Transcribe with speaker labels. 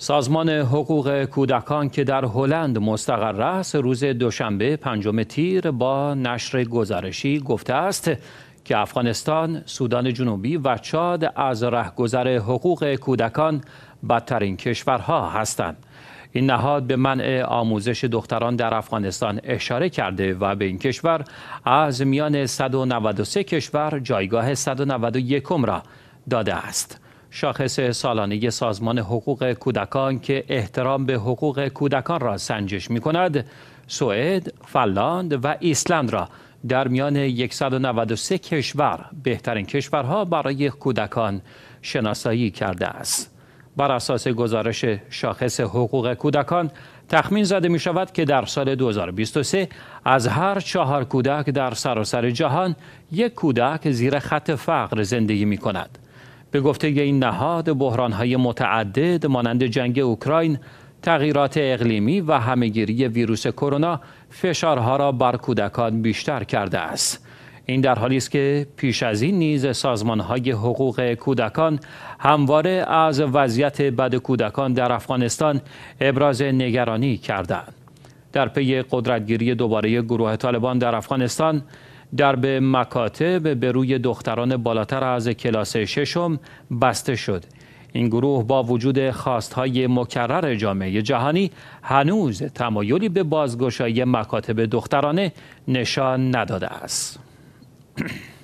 Speaker 1: سازمان حقوق کودکان که در هلند مستقر است روز دوشنبه پنجم تیر با نشر گزارشی گفته است که افغانستان، سودان جنوبی و چاد از رهگذر حقوق کودکان بدترین کشورها هستند. این نهاد به منع آموزش دختران در افغانستان اشاره کرده و به این کشور از میان 193 کشور جایگاه 191 را داده است. شاخص سالانه سازمان حقوق کودکان که احترام به حقوق کودکان را سنجش می کند سوئد، فلاند و ایسلند را در میان 193 کشور بهترین کشورها برای کودکان شناسایی کرده است. بر اساس گزارش شاخص حقوق کودکان تخمین زده می شود که در سال 2023 از هر چهار کودک در سراسر جهان یک کودک زیر خط فقر زندگی می کند. به گفته این نهاد بحرانهای متعدد مانند جنگ اوکراین تغییرات اقلیمی و همهگیری ویروس کرونا فشارها را بر کودکان بیشتر کرده است این در حالی است که پیش از این نیز سازمانهای حقوق کودکان همواره از وضعیت بد کودکان در افغانستان ابراز نگرانی کردند در پی قدرتگیری دوباره گروه طالبان در افغانستان در به مکاتب به روی دختران بالاتر از کلاس ششم بسته شد این گروه با وجود خواستهای مکرر جامعه جهانی هنوز تمایلی به بازگشایی مکاتب دخترانه نشان نداده است